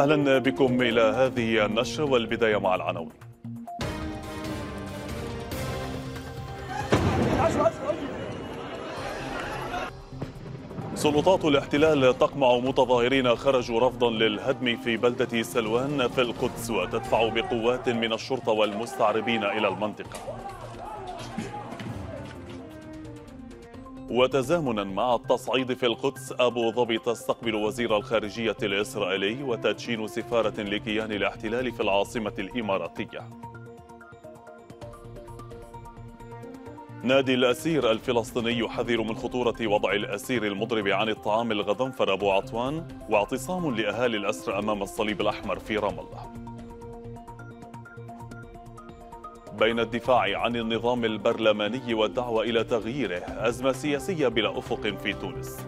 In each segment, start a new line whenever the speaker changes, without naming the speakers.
أهلا بكم إلى هذه النشرة والبداية مع العناوين سلطات الاحتلال تقمع متظاهرين خرجوا رفضا للهدم في بلدة سلوان في القدس وتدفع بقوات من الشرطة والمستعربين إلى المنطقة وتزامنا مع التصعيد في القدس أبو ظبي تستقبل وزير الخارجية الإسرائيلي وتدشين سفارة لكيان الاحتلال في العاصمة الإماراتية نادي الأسير الفلسطيني يحذر من خطورة وضع الأسير المضرب عن الطعام الغضنفر أبو عطوان واعتصام لأهالي الأسر أمام الصليب الأحمر في رام الله بين الدفاع عن النظام البرلماني والدعوة إلى تغييره أزمة سياسية بلا أفق في تونس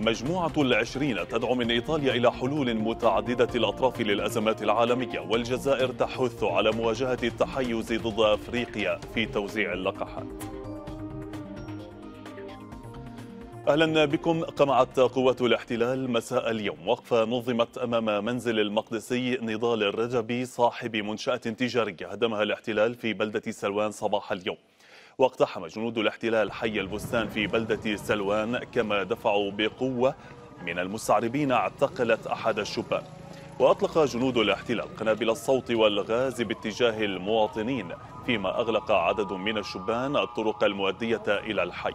مجموعة العشرين تدعو من إيطاليا إلى حلول متعددة الأطراف للأزمات العالمية والجزائر تحث على مواجهة التحيز ضد أفريقيا في توزيع اللقاحات اهلا بكم قمعت قوات الاحتلال مساء اليوم وقفه نظمت امام منزل المقدسي نضال الرجبي صاحب منشاه تجاريه هدمها الاحتلال في بلده سلوان صباح اليوم واقتحم جنود الاحتلال حي البستان في بلده سلوان كما دفعوا بقوه من المستعربين اعتقلت احد الشبان واطلق جنود الاحتلال قنابل الصوت والغاز باتجاه المواطنين فيما اغلق عدد من الشبان الطرق المؤديه الى الحي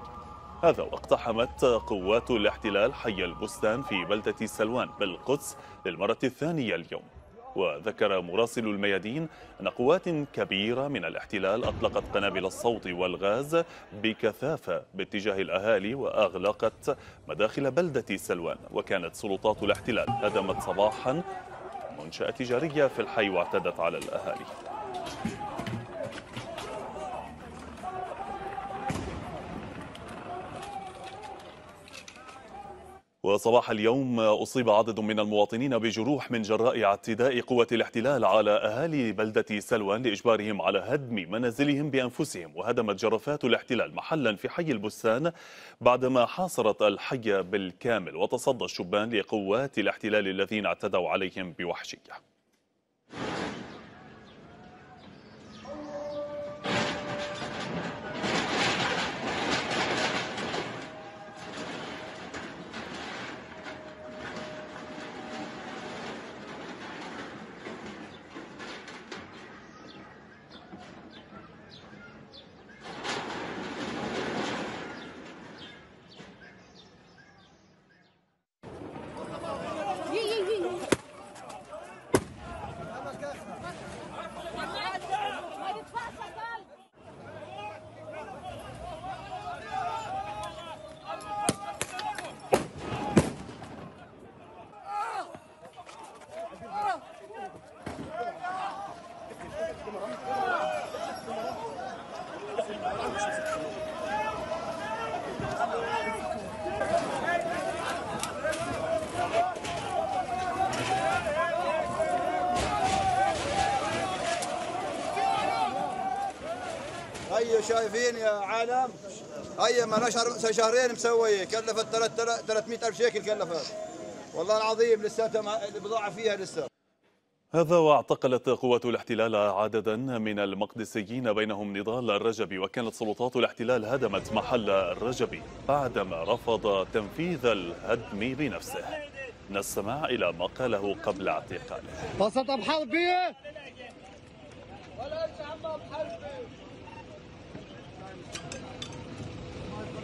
هذا واقتحمت قوات الاحتلال حي البستان في بلدة سلوان بالقدس للمرة الثانية اليوم وذكر مراسل الميادين أن قوات كبيرة من الاحتلال أطلقت قنابل الصوت والغاز بكثافة باتجاه الأهالي وأغلقت مداخل بلدة سلوان وكانت سلطات الاحتلال هدمت صباحا منشأة تجارية في الحي واعتدت على الأهالي وصباح اليوم أصيب عدد من المواطنين بجروح من جراء اعتداء قوة الاحتلال على أهالي بلدة سلوان لإجبارهم على هدم منازلهم بأنفسهم وهدمت جرافات الاحتلال محلا في حي البستان بعدما حاصرت الحي بالكامل وتصدى الشبان لقوات الاحتلال الذين اعتدوا عليهم بوحشية
شايفين يا عالم هي ما شهر شهرين مسويه كلفت 300 الف شيكل كلفت والله العظيم لساتها البضاعه فيها لسه
هذا واعتقلت قوات الاحتلال عددا من المقدسيين بينهم نضال الرجبي وكانت سلطات الاحتلال هدمت محل الرجبي بعدما رفض تنفيذ الهدم بنفسه نستمع إلى ما قاله قبل اعتقاله
وسط بحربية
ولا شعب بحربية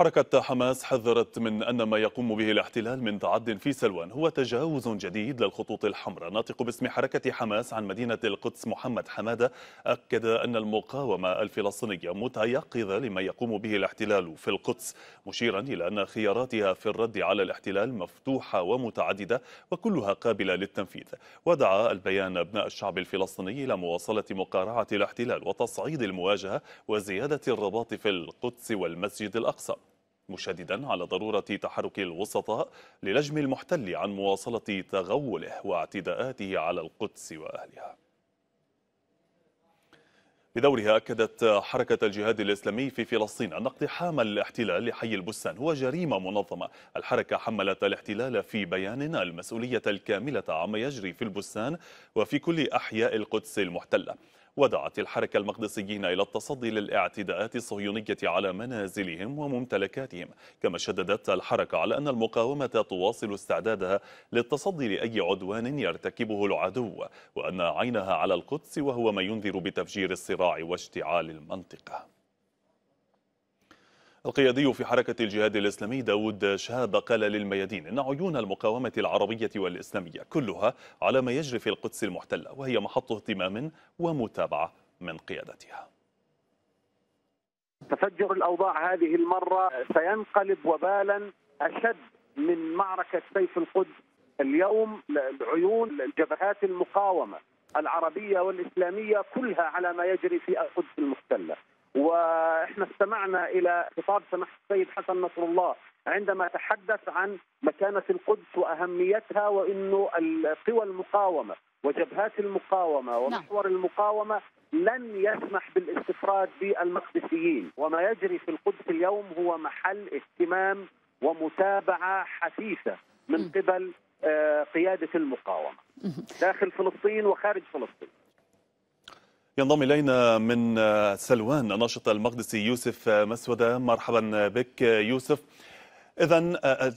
حركة حماس حذرت من أن ما يقوم به الاحتلال من تعد في سلوان هو تجاوز جديد للخطوط الحمراء ناطق باسم حركة حماس عن مدينة القدس محمد حمادة أكد أن المقاومة الفلسطينية متيقظة لما يقوم به الاحتلال في القدس مشيرا إلى أن خياراتها في الرد على الاحتلال مفتوحة ومتعددة وكلها قابلة للتنفيذ ودعا البيان أبناء الشعب الفلسطيني إلى مواصلة مقارعة الاحتلال وتصعيد المواجهة وزيادة الرباط في القدس والمسجد الأقصى مشددا على ضرورة تحرك الوسطاء للجم المحتل عن مواصلة تغوله واعتداءاته على القدس وأهلها بدورها أكدت حركة الجهاد الإسلامي في فلسطين أن اقتحام الاحتلال لحي البستان هو جريمة منظمة الحركة حملت الاحتلال في بيان المسؤولية الكاملة عما يجري في البستان وفي كل أحياء القدس المحتلة ودعت الحركة المقدسيين إلى التصدي للاعتداءات الصهيونية على منازلهم وممتلكاتهم كما شددت الحركة على أن المقاومة تواصل استعدادها للتصدي لأي عدوان يرتكبه العدو وأن عينها على القدس وهو ما ينذر بتفجير الصراع واشتعال المنطقة القيادي في حركة الجهاد الإسلامي داود شهاب قال للميادين إن عيون المقاومة العربية والإسلامية كلها على ما يجري في القدس المحتلة وهي محط اهتمام ومتابعة من قيادتها
تفجر الأوضاع هذه المرة سينقلب وبالا
أشد من معركة سيف القدس اليوم عيون جبهات المقاومة العربية والإسلامية كلها على ما يجري في القدس المحتلة واحنا استمعنا الى خطاب سماحه السيد حسن نصر الله عندما تحدث عن مكانه القدس واهميتها وانه القوى المقاومه وجبهات المقاومه نعم. ومحور المقاومه لن يسمح بالاستفراد بالمقدسيين وما يجري في القدس اليوم هو محل اهتمام ومتابعه حثيثه من قبل آه، قياده المقاومه داخل فلسطين وخارج فلسطين
ينضم إلينا من سلوان الناشط المقدسي يوسف مسودة مرحبا بك يوسف إذا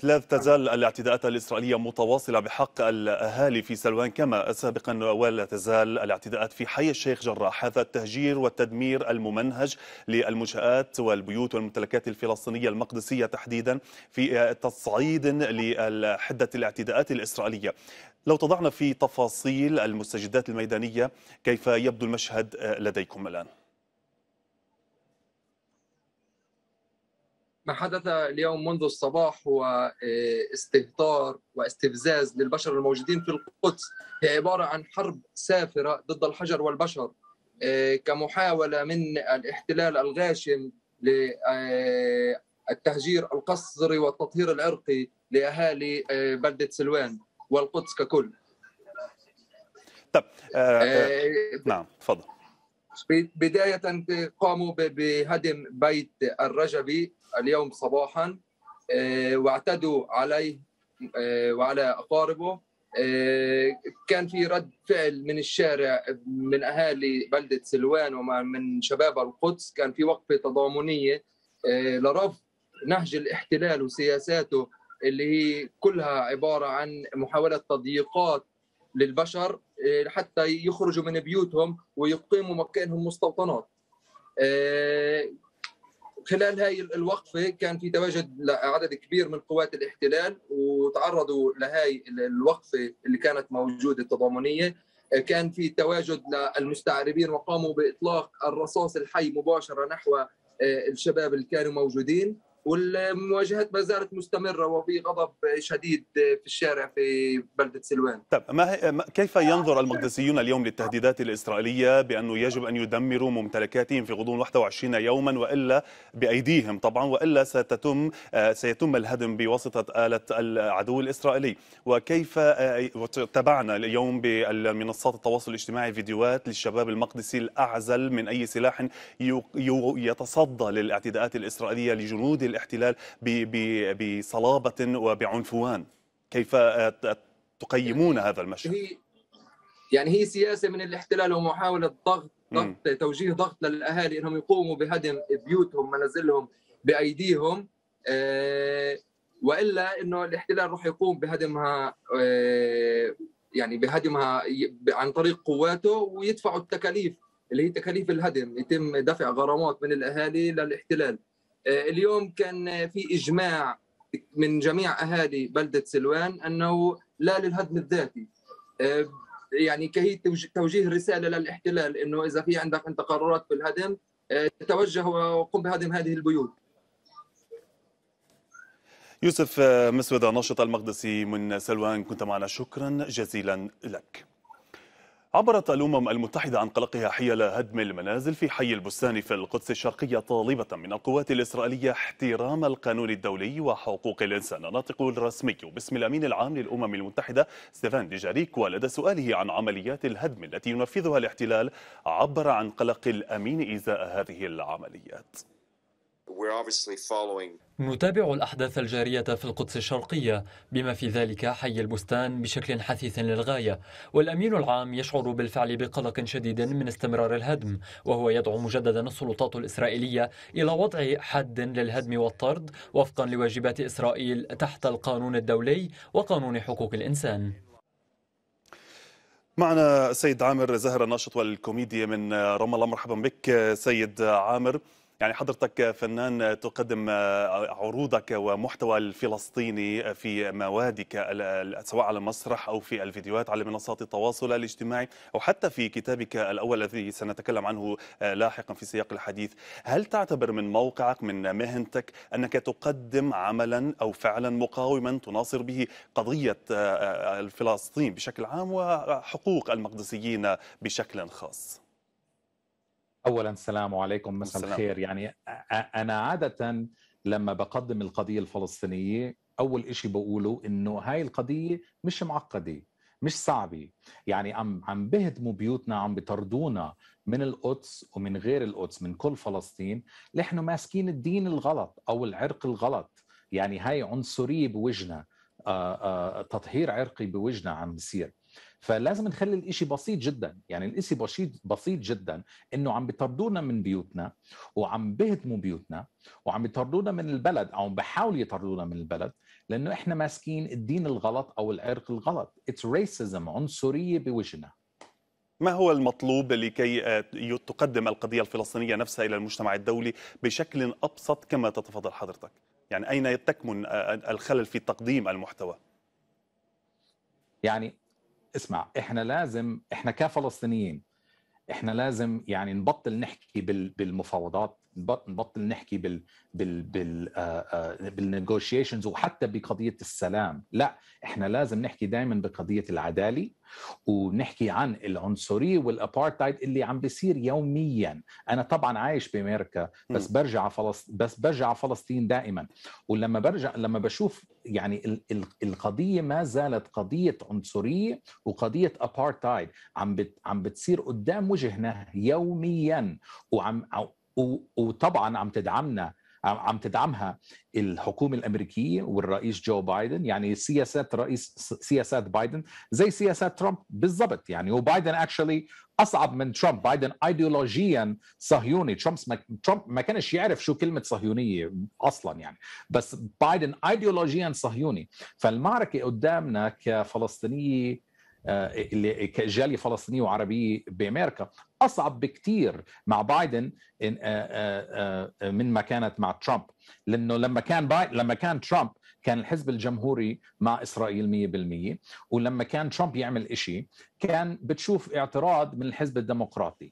لا تزال الاعتداءات الإسرائيلية متواصلة بحق الأهالي في سلوان كما سابقا ولا تزال الاعتداءات في حي الشيخ جراح هذا التهجير والتدمير الممنهج للمنشآت والبيوت والممتلكات الفلسطينية المقدسية تحديدا في تصعيد لحدة الاعتداءات الإسرائيلية لو تضعنا في تفاصيل المستجدات الميدانية كيف يبدو المشهد لديكم الآن؟
ما حدث اليوم منذ الصباح هو آه، استهتار واستفزاز للبشر الموجودين في القدس هي عبارة عن حرب سافرة ضد الحجر والبشر آه، كمحاولة من الاحتلال الغاشم للتهجير آه، القصري والتطهير العرقي لأهالي بلدة سلوان والقدس ككل طب آه آه نعم تفضل بداية قاموا بهدم بيت الرجبي اليوم صباحا آه، واعتدوا عليه آه، وعلى أقاربه آه، كان في رد فعل من الشارع من أهالي بلدة سلوان ومن شباب القدس كان في وقفة تضامنية لرفض نهج الاحتلال وسياساته اللي هي كلها عباره عن محاوله تضييقات للبشر آه، حتى يخرجوا من بيوتهم ويقيموا مكانهم مستوطنات آه، خلال هاي الوقفه كان في تواجد لعدد كبير من قوات الاحتلال وتعرضوا لهاي الوقفه اللي كانت موجوده تضامنيه آه، كان في تواجد للمستعربين وقاموا باطلاق الرصاص الحي مباشره نحو الشباب اللي كانوا موجودين والمواجهات ما زالت مستمره وفي غضب شديد في الشارع في بلده سلوان.
طب ما هي كيف ينظر المقدسيون اليوم للتهديدات الاسرائيليه بانه يجب ان يدمروا ممتلكاتهم في غضون 21 يوما والا بايديهم طبعا والا ستتم آه، سيتم الهدم بواسطه اله العدو الاسرائيلي وكيف آه، تابعنا اليوم بمنصات التواصل الاجتماعي فيديوهات للشباب المقدسي الاعزل من اي سلاح يتصدى للاعتداءات الاسرائيليه لجنود الاحتلال بصلابة وبعنفوان كيف آه، تقيمون هذا المشهد؟
يعني هي سياسة
من الاحتلال ومحاولة ضغط ضغط توجيه ضغط للأهالي
أنهم يقوموا بهدم بيوتهم منازلهم بأيديهم آه، والا انه الاحتلال راح يقوم بهدمها آه، يعني بهدمها عن طريق قواته ويدفعوا التكاليف اللي هي تكاليف الهدم يتم دفع غرامات من الاهالي للاحتلال آه، اليوم كان في اجماع من جميع اهالي بلده سلوان انه لا للهدم الذاتي آه، يعني كهي توجيه رساله للاحتلال انه اذا في عندك انت قرارات بالهدم آه، توجه وقم بهدم هذه البيوت
يوسف مسودة ناشط المقدسي من سلوان كنت معنا شكرا جزيلا لك عبرت الأمم المتحدة عن قلقها حيال هدم المنازل في حي البستان في القدس الشرقية طالبة من القوات الإسرائيلية احترام القانون الدولي وحقوق الإنسان الناطق الرسمي باسم الأمين العام للأمم المتحدة ستيفان ديجاريك ولدى سؤاله عن عمليات الهدم التي ينفذها الاحتلال عبر عن قلق الأمين إزاء هذه العمليات
نتابع الأحداث الجارية في القدس الشرقية بما في ذلك حي البستان بشكل حثيث للغاية والأمين العام يشعر بالفعل بقلق شديد من استمرار الهدم وهو يدعو مجددا السلطات الإسرائيلية إلى وضع حد للهدم والطرد وفقا لواجبات إسرائيل تحت القانون الدولي وقانون حقوق الإنسان
معنا سيد عامر زهر الناشط والكوميديا من رام الله مرحبا بك سيد عامر يعني حضرتك فنان تقدم عروضك ومحتوى الفلسطيني في موادك سواء على المسرح او في الفيديوهات على منصات التواصل الاجتماعي او حتى في كتابك الاول الذي سنتكلم عنه لاحقا في سياق الحديث، هل تعتبر من موقعك من مهنتك انك تقدم عملا او فعلا مقاوما تناصر به قضيه فلسطين بشكل عام وحقوق المقدسيين بشكل خاص؟ اولا السلام
عليكم مساء الخير يعني انا عاده لما بقدم القضيه الفلسطينيه اول شيء بقوله انه هاي القضيه مش معقده مش صعبه يعني عم عم بهدموا بيوتنا عم بطردونا من القدس ومن غير القدس من كل فلسطين نحن ماسكين الدين الغلط او العرق الغلط يعني هاي عنصريه بوجهنا تطهير عرقي بوجهنا عم بصير فلازم نخلي الإشي بسيط جدا يعني الإشي بسيط بسيط جدا انه عم بيطردونا من بيوتنا وعم بيهدموا بيوتنا وعم بيطردونا من البلد او عم بيحاولوا يطردونا من البلد لانه احنا ماسكين الدين الغلط او العرق الغلط اتس ريسيزم عنصريه
بوجهنا ما هو المطلوب لكي آه، تقدم القضية الفلسطينية نفسها إلى المجتمع الدولي بشكل أبسط كما تتفضل حضرتك؟ يعني أين تكمن آه، آه، الخلل في تقديم المحتوى؟ يعني اسمع
احنا لازم احنا كفلسطينيين احنا لازم يعني نبطل نحكي بالمفاوضات نبطل نحكي بال بال بال آه، آه، بالنيغوشيشنز وحتى بقضيه السلام لا احنا لازم نحكي دائما بقضيه العداله ونحكي عن العنصريه والابارتايد اللي عم بيصير يوميا انا طبعا عايش بامريكا بس برجع على فلسطين بس برجع على فلسطين دائما ولما برجع لما بشوف يعني القضيه ما زالت قضيه عنصريه وقضيه ابارتايد عم بت عم بتصير قدام وجهنا يوميا وعم وطبعا عم تدعمنا عم تدعمها الحكومه الامريكيه والرئيس جو بايدن يعني سياسات رئيس سياسات بايدن زي سياسات ترامب بالضبط يعني وبايدن اكشلي اصعب من ترامب بايدن ايديولوجيا صهيوني ترامب ترامب ما كانش يعرف شو كلمه صهيونيه اصلا يعني بس بايدن ايديولوجيا صهيوني فالمعركه قدامنا كفلسطينيه آه، كجاليه فلسطينيه وعربيه بامريكا اصعب بكثير مع بايدن آه، آه، من ما كانت مع ترامب لانه لما كان باي... لما كان ترامب كان الحزب الجمهوري مع اسرائيل 100% ولما كان ترامب يعمل إشي كان بتشوف اعتراض من الحزب الديمقراطي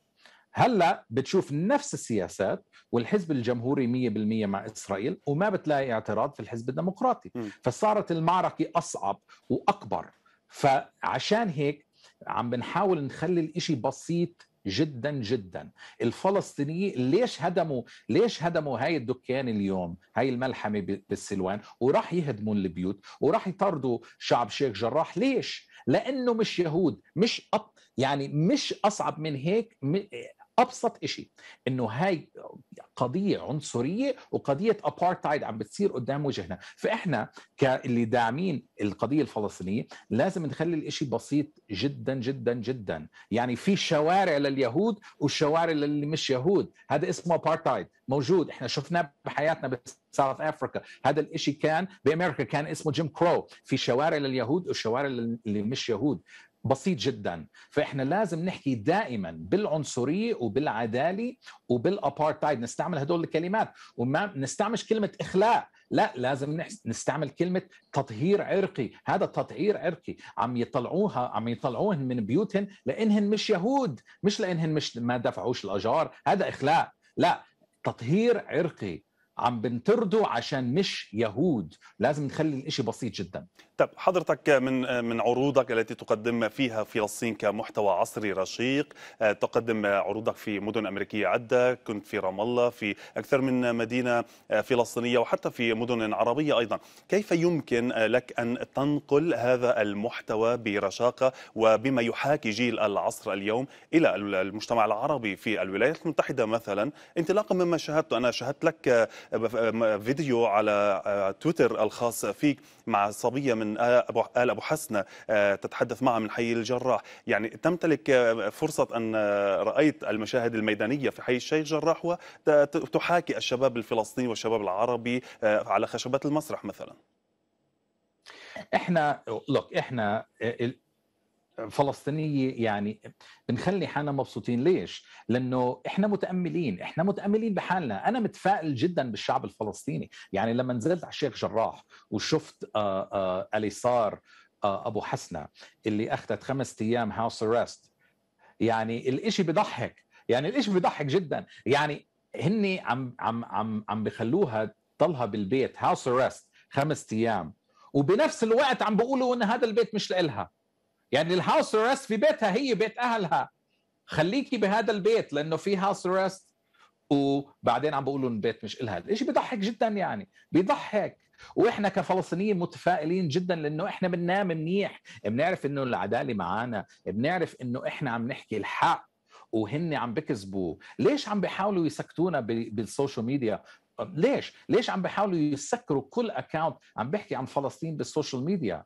هلا بتشوف نفس السياسات والحزب الجمهوري 100% مع اسرائيل وما بتلاقي اعتراض في الحزب الديمقراطي فصارت المعركه اصعب واكبر فعشان هيك عم بنحاول نخلي الإشي بسيط جدا جدا الفلسطينيين ليش هدموا ليش هدموا هاي الدكان اليوم هاي الملحمة بالسلوان وراح يهدموا البيوت وراح يطردوا شعب شيخ جراح ليش لأنه مش يهود مش أط... يعني مش أصعب من هيك ابسط شيء انه هاي قضيه عنصريه وقضيه ابارتايد عم بتصير قدام وجهنا فاحنا كاللي داعمين القضيه الفلسطينيه لازم نخلي الإشي بسيط جدا جدا جدا يعني في شوارع لليهود وشوارع للي مش يهود هذا اسمه ابارتايد موجود احنا شفناه بحياتنا بساوث افريكا هذا الإشي كان بامريكا كان اسمه جيم كرو في شوارع لليهود وشوارع للي مش يهود بسيط جدا فاحنا لازم نحكي دائما بالعنصريه وبالعداله وبالابارتايد نستعمل هدول الكلمات وما نستعملش كلمه اخلاء لا لازم نستعمل كلمه تطهير عرقي هذا تطهير عرقي عم يطلعوها عم يطلعوهن من بيوتهن لانهن مش يهود مش لانهن مش ما دفعوش الاجار هذا اخلاء لا تطهير عرقي عم بنطردوا عشان مش يهود لازم نخلي الإشي بسيط جدا
طب حضرتك من من عروضك التي تقدم فيها فلسطين كمحتوى عصري رشيق آه، تقدم عروضك في مدن أمريكية عدة كنت في رام الله في أكثر من مدينة آه، فلسطينية وحتى في مدن عربية أيضا كيف يمكن لك أن تنقل هذا المحتوى برشاقة وبما يحاكي جيل العصر اليوم إلى المجتمع العربي في الولايات المتحدة مثلا انطلاقا مما شاهدته أنا شاهدت لك آه، فيديو على آه, تويتر الخاص فيك مع صبية من آه, آل أبو حسنة آه، تتحدث معها من حي الجراح يعني تمتلك فرصة أن رأيت المشاهد الميدانية في حي الشيخ جراح وتحاكي الشباب الفلسطيني والشباب العربي على خشبات المسرح مثلا
احنا لوك احنا فلسطينيه يعني بنخلي حالنا مبسوطين ليش؟ لانه احنا متاملين، احنا متاملين بحالنا، انا متفائل جدا بالشعب الفلسطيني، يعني لما نزلت على الشيخ جراح وشفت آه، آه، اليسار آه، ابو حسنه اللي اخذت خمسة ايام هاوس ارست يعني الاشي بضحك يعني الاشي بضحك جدا يعني هني عم عم عم عم بخلوها تضلها بالبيت هاوس ارست خمسة ايام وبنفس الوقت عم بيقولوا ان هذا البيت مش لإلها يعني الهاوس ارست في بيتها هي بيت اهلها خليكي بهذا البيت لانه في هاوس ارست وبعدين عم بقولوا البيت مش إلها الشيء بيضحك جدا يعني بيضحك واحنا كفلسطينيين متفائلين جدا لانه احنا بننام منيح بنعرف انه العداله معانا بنعرف انه احنا عم نحكي الحق وهن عم بكذبوا ليش عم بيحاولوا يسكتونا بالسوشيال ميديا ليش ليش عم بيحاولوا يسكروا كل اكاونت عم بحكي عن فلسطين بالسوشيال ميديا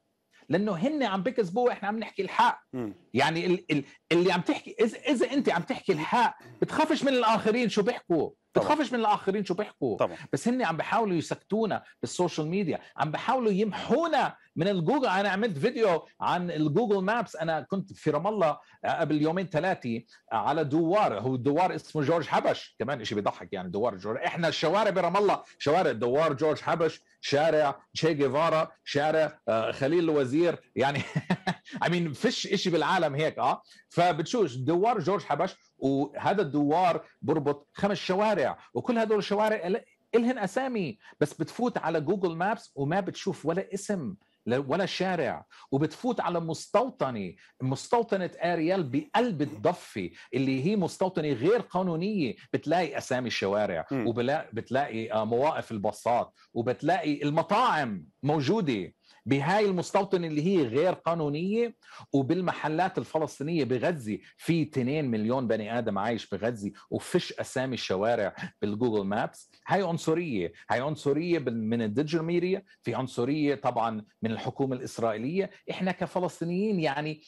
لانه هن عم بيكذبوا واحنا عم نحكي الحق م. يعني اللي عم تحكي اذا اذا انت عم تحكي الحق بتخافش من الاخرين شو بيحكوا بتخافش من الاخرين شو بيحكوا طبعا. بس هن عم بيحاولوا يسكتونا بالسوشيال ميديا عم بيحاولوا يمحونا من الجوجل انا عملت فيديو عن الجوجل مابس انا كنت في رام الله آه، قبل يومين ثلاثه آه، على دوار هو دوار اسمه جورج حبش كمان شيء بيضحك يعني دوار جورج احنا الشوارع برام الله شوارع دوار جورج حبش شارع تشي جيفارا شارع آه، خليل الوزير يعني I mean فيش شيء بالعالم هيك اه فبتشوف دوار جورج حبش وهذا الدوار بربط خمس شوارع وكل هدول الشوارع الهن اسامي بس بتفوت على جوجل مابس وما بتشوف ولا اسم ولا شارع وبتفوت على مستوطنه مستوطنه اريال بقلب الضفه اللي هي مستوطنه غير قانونيه بتلاقي اسامي الشوارع وبتلاقي آه، مواقف الباصات وبتلاقي المطاعم موجوده بهاي المستوطنة اللي هي غير قانونية وبالمحلات الفلسطينية بغزة في 2 مليون بني آدم عايش بغزة وفش أسامي الشوارع بالجوجل مابس هاي عنصرية هاي عنصرية من الديجيتال ميديا في عنصرية طبعا من الحكومة الإسرائيلية إحنا كفلسطينيين يعني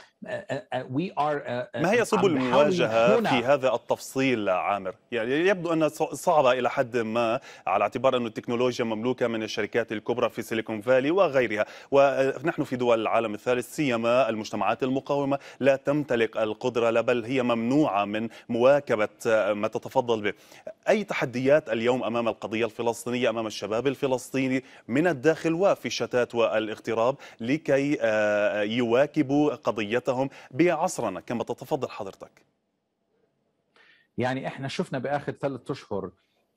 وي آه، ار آه، آه، ما هي سبل المواجهة في
هذا التفصيل عامر يعني يبدو أنها صعبة إلى حد ما على اعتبار أن التكنولوجيا مملوكة من الشركات الكبرى في سيليكون فالي وغيرها ونحن في دول العالم الثالث سيما المجتمعات المقاومة لا تمتلك القدرة لا بل هي ممنوعة من مواكبة ما تتفضل به أي تحديات اليوم أمام القضية الفلسطينية أمام الشباب الفلسطيني من الداخل وفي الشتات والاغتراب لكي آه، يواكبوا قضيتهم بعصرنا كما تتفضل حضرتك
يعني احنا شفنا باخر ثلاث اشهر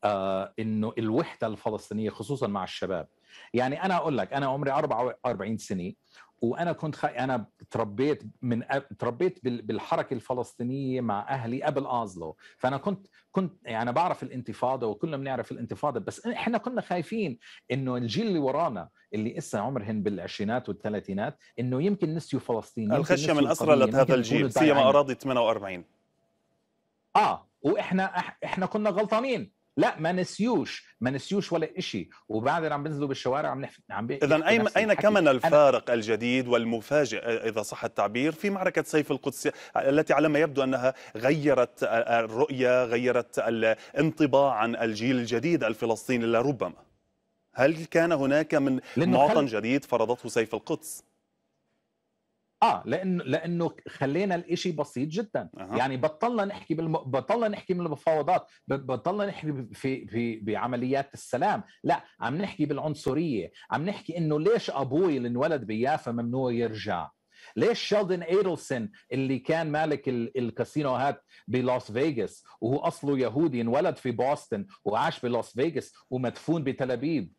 آه انه الوحده الفلسطينيه خصوصا مع الشباب يعني انا اقول لك انا عمري 44 سنه وانا كنت خ... انا تربيت من تربيت بالحركه الفلسطينيه مع اهلي قبل اوزلو فانا كنت كنت يعني بعرف الانتفاضه وكلنا بنعرف الانتفاضه بس احنا كنا خايفين انه الجيل اللي ورانا اللي اسا عمرهن بالعشرينات والثلاثينات انه يمكن نسيوا فلسطين الخشيه من اسرى هذا الجيل سيما اراضي
48
اه واحنا احنا كنا غلطانين لا ما نسيوش ما نسيوش ولا شيء وبعدين عم بنزلوا بالشوارع عم نحف... عم اذا اين اين كمن الفارق
الجديد والمفاجئ اذا صح التعبير في معركه سيف القدس التي على ما يبدو انها غيرت الرؤيه غيرت الانطباع عن الجيل الجديد الفلسطيني لربما هل كان هناك من مواطن خل... جديد فرضته سيف القدس
اه لانه لانه خلينا الإشي بسيط جدا أه. يعني بطلنا نحكي بالم... بطلنا نحكي من المفاوضات بطلنا نحكي في في بعمليات السلام لا عم نحكي بالعنصريه عم نحكي انه ليش ابوي اللي انولد بيافا ممنوع يرجع ليش شيلدن ايدلسون اللي كان مالك الكاسينوهات بلاس فيغاس وهو اصله يهودي انولد في بوسطن وعاش بلاس فيغاس ومدفون بتل ابيب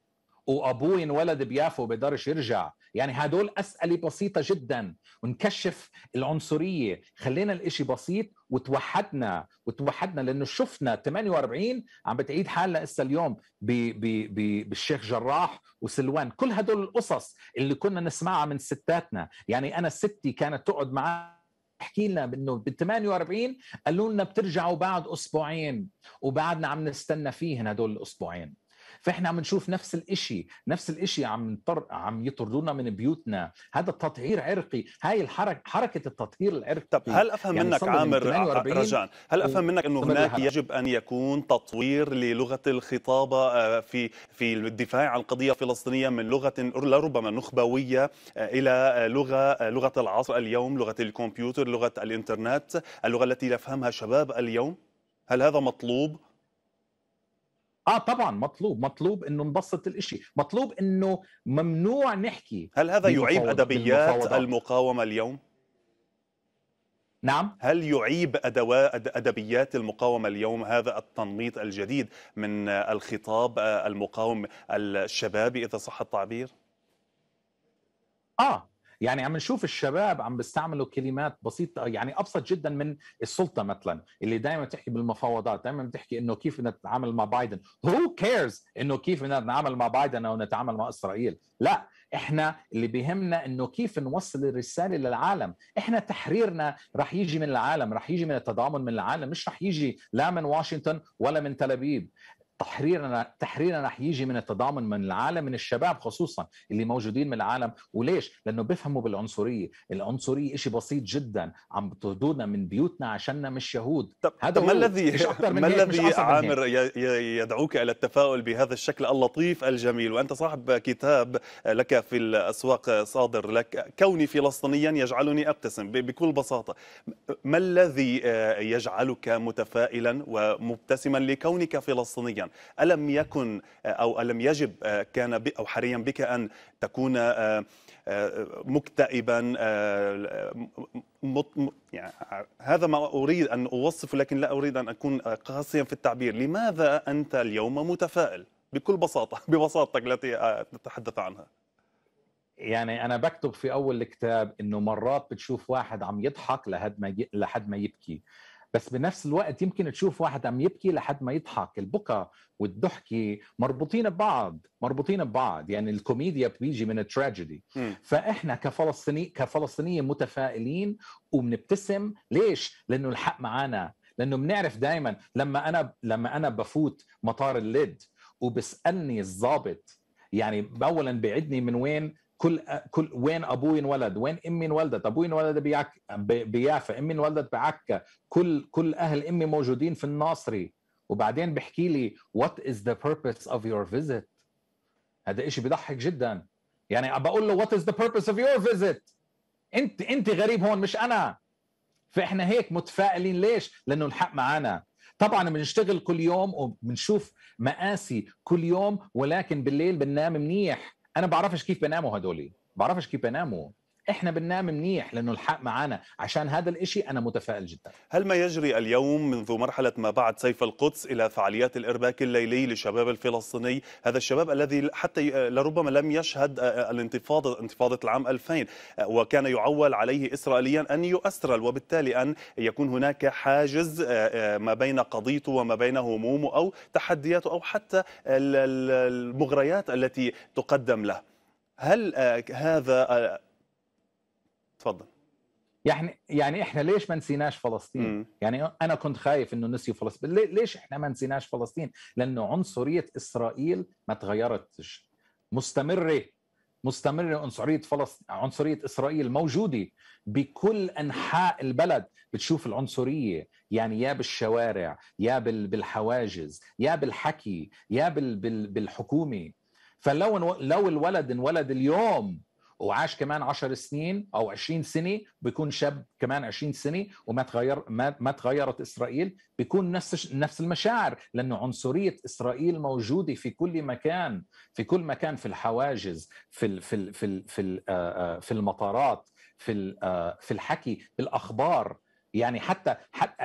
وابوه انولد بيافو بيقدرش يرجع يعني هدول اسئله بسيطه جدا ونكشف العنصريه خلينا الإشي بسيط وتوحدنا وتوحدنا لانه شفنا 48 عم بتعيد حالها هسه اليوم ب ب ب بالشيخ جراح وسلوان كل هدول القصص اللي كنا نسمعها من ستاتنا يعني انا ستي كانت تقعد معي تحكي لنا بانه بال 48 قالوا لنا بترجعوا بعد اسبوعين وبعدنا عم نستنى فيهن هدول الاسبوعين فاحنا عم نشوف نفس الإشي نفس الإشي عم عم يطردونا من بيوتنا هذا تطهير عرقي هاي الحركة حركة التطهير العرقي طب هل أفهم يعني منك عامر رجاء هل أفهم منك أنه هناك
يجب أن يكون تطوير للغة الخطابة آه، في في الدفاع عن القضية الفلسطينية من لغة لربما نخبوية آه، إلى آه، لغة لغة العصر اليوم لغة الكمبيوتر لغة الإنترنت اللغة التي يفهمها شباب اليوم هل هذا مطلوب؟ اه
طبعا مطلوب مطلوب انه نبسط الإشي مطلوب انه ممنوع نحكي هل هذا يعيب ادبيات
المقاومه اليوم نعم هل يعيب أدواء أدبيات المقاومة اليوم هذا التنميط الجديد من الخطاب آه، المقاوم الشبابي إذا صح التعبير؟
آه يعني عم نشوف الشباب عم بيستعملوا كلمات بسيطه يعني ابسط جدا من السلطه مثلا اللي دائما بتحكي بالمفاوضات دائما بتحكي انه كيف بدنا نتعامل مع بايدن هو كيرز انه كيف بدنا نتعامل مع بايدن او نتعامل مع اسرائيل لا احنا اللي بيهمنا انه كيف نوصل الرساله للعالم احنا تحريرنا رح يجي من العالم رح يجي من التضامن من العالم مش رح يجي لا من واشنطن ولا من تل ابيب تحريرنا تحريرنا رح يجي من التضامن من العالم من الشباب خصوصا اللي موجودين من العالم وليش؟ لانه بيفهموا بالعنصريه، العنصريه شيء بسيط جدا عم بتردونا من بيوتنا عشاننا مش يهود طب هذا ما الذي ما الذي عامر
يدعوك الى التفاؤل بهذا الشكل اللطيف الجميل وانت صاحب كتاب لك في الاسواق صادر لك كوني فلسطينيا يجعلني ابتسم بكل بساطه ما الذي آه، يجعلك متفائلا ومبتسما لكونك فلسطينيا ألم يكن أو ألم يجب آه، كان أو حريا بك أن تكون آه، آه، مكتئبا يعني هذا ما أريد أن أوصف لكن لا أريد أن أكون قاسيا في التعبير لماذا أنت اليوم متفائل بكل بساطة ببساطتك التي تتحدث عنها
يعني انا بكتب في اول الكتاب انه مرات بتشوف واحد عم يضحك لحد ما لحد ما يبكي بس بنفس الوقت يمكن تشوف واحد عم يبكي لحد ما يضحك البكا والضحكه مربوطين ببعض مربوطين ببعض يعني الكوميديا بتيجي من التراجيدي فاحنا كفلسطيني كفلسطينيين متفائلين وبنبتسم ليش لانه الحق معنا لانه بنعرف دائما لما انا لما انا بفوت مطار الليد وبسالني الضابط يعني اولا بعدني من وين كل كل وين ابوي انولد وين امي انولدت ابوي انولد بيعك بيافا امي انولدت بعكا كل كل اهل امي موجودين في الناصري وبعدين بحكي لي وات از ذا بيربز اوف يور فيزيت هذا إشي بضحك جدا يعني بقول له وات از ذا بيربز اوف يور فيزيت انت انت غريب هون مش انا فاحنا هيك متفائلين ليش لانه الحق معنا طبعا بنشتغل كل يوم وبنشوف مآسي كل يوم ولكن بالليل بننام منيح انا بعرفش كيف بناموا هدول بعرفش كيف بناموا احنا بننام منيح لانه الحق معنا عشان هذا الاشي انا متفائل جدا
هل ما يجري اليوم منذ مرحله ما بعد سيف القدس الى فعاليات الارباك الليلي للشباب الفلسطيني هذا الشباب الذي حتى لربما لم يشهد الانتفاضه انتفاضه العام 2000 وكان يعول عليه اسرائيليا ان يؤسرل وبالتالي ان يكون هناك حاجز آه، آه، ما بين قضيته وما بين همومه او تحدياته او حتى المغريات التي تقدم له هل آه، هذا تفضل يعني يعني احنا ليش
ما نسيناش فلسطين؟ م. يعني انا كنت خايف انه نسيوا فلسطين، ليش احنا ما نسيناش فلسطين؟ لانه عنصريه اسرائيل ما تغيرتش مستمره مستمره عنصريه فلسطين عنصريه اسرائيل موجوده بكل انحاء البلد بتشوف العنصريه يعني يا بالشوارع يا بالحواجز يا بالحكي يا بالحكومه فلو لو الولد انولد اليوم وعاش كمان 10 سنين او 20 سنه بيكون شاب كمان 20 سنه وما تغير ما, ما تغيرت اسرائيل بيكون نفس نفس المشاعر لانه عنصريه اسرائيل موجوده في كل مكان في كل مكان في الحواجز في الـ في الـ في الـ في, الـ آه، آه، في المطارات في آه، في الحكي بالاخبار يعني حتى, حتى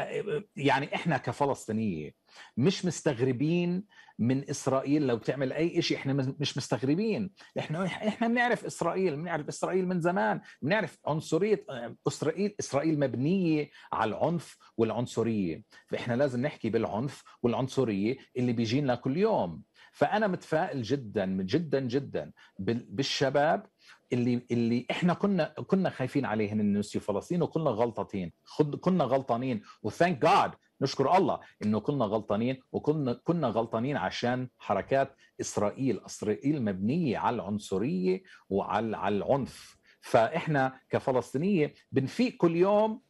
يعني احنا كفلسطينيه مش مستغربين من اسرائيل لو تعمل اي شيء احنا مش مستغربين احنا احنا بنعرف اسرائيل بنعرف اسرائيل من زمان بنعرف عنصريه آه، اسرائيل اسرائيل مبنيه على العنف والعنصريه فاحنا لازم نحكي بالعنف والعنصريه اللي بيجينا كل يوم فانا متفائل جدا جدا جدا بالشباب اللي اللي احنا كنا كنا خايفين ان النسي فلسطين وكنا غلطتين كنا غلطانين وثانك جاد نشكر الله انه كنا غلطانين وكنا كنا غلطانين عشان حركات اسرائيل اسرائيل مبنيه على العنصريه وعلى على العنف فاحنا كفلسطينيه بنفيق كل يوم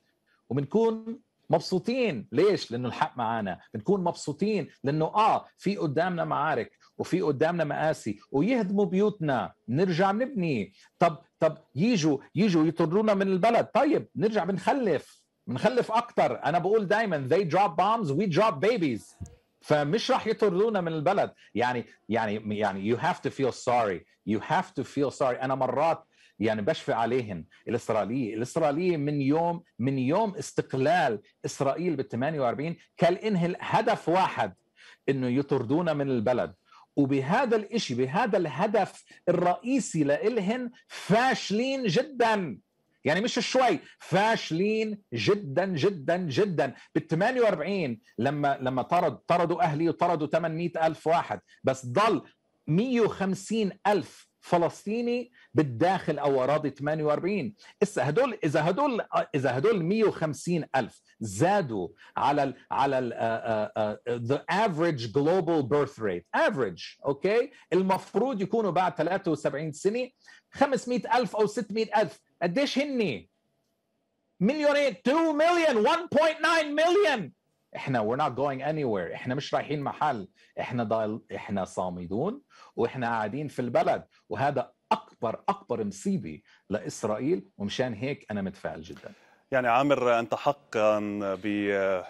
وبنكون مبسوطين ليش لانه الحق معانا بنكون مبسوطين لانه اه في قدامنا معارك وفي قدامنا مآسي ويهدموا بيوتنا نرجع نبني طب طب يجوا يجوا يطردونا من البلد طيب نرجع بنخلف بنخلف اكثر انا بقول دائما they drop bombs we drop babies فمش راح يطردونا من البلد يعني يعني يعني you have to feel sorry you have to feel sorry انا مرات يعني بشفي عليهم الاسرائيليه، الاسرائيليه من يوم من يوم استقلال اسرائيل بال 48 كان إنه هدف واحد انه يطردونا من البلد وبهذا الإشي بهذا الهدف الرئيسي لإلهن فاشلين جدا يعني مش شوي فاشلين جدا جدا جدا بال 48 لما لما طرد طردوا اهلي وطردوا 800 الف واحد بس ضل 150 ألف فلسطيني بالداخل او اراضي 48 اسا هدول اذا هدول اذا هدول 150 الف زادوا على الـ على ال ذا افريج جلوبال بيرث ريت افريج اوكي المفروض يكونوا بعد 73 سنه 500 الف او 600 الف قديش هني مليونين 2 مليون 1.9 مليون احنا we're not going anywhere احنا مش رايحين محل احنا ضال احنا صامدون واحنا قاعدين في البلد وهذا اكبر اكبر مصيبه لاسرائيل ومشان هيك انا متفائل جدا
يعني عامر انت حقا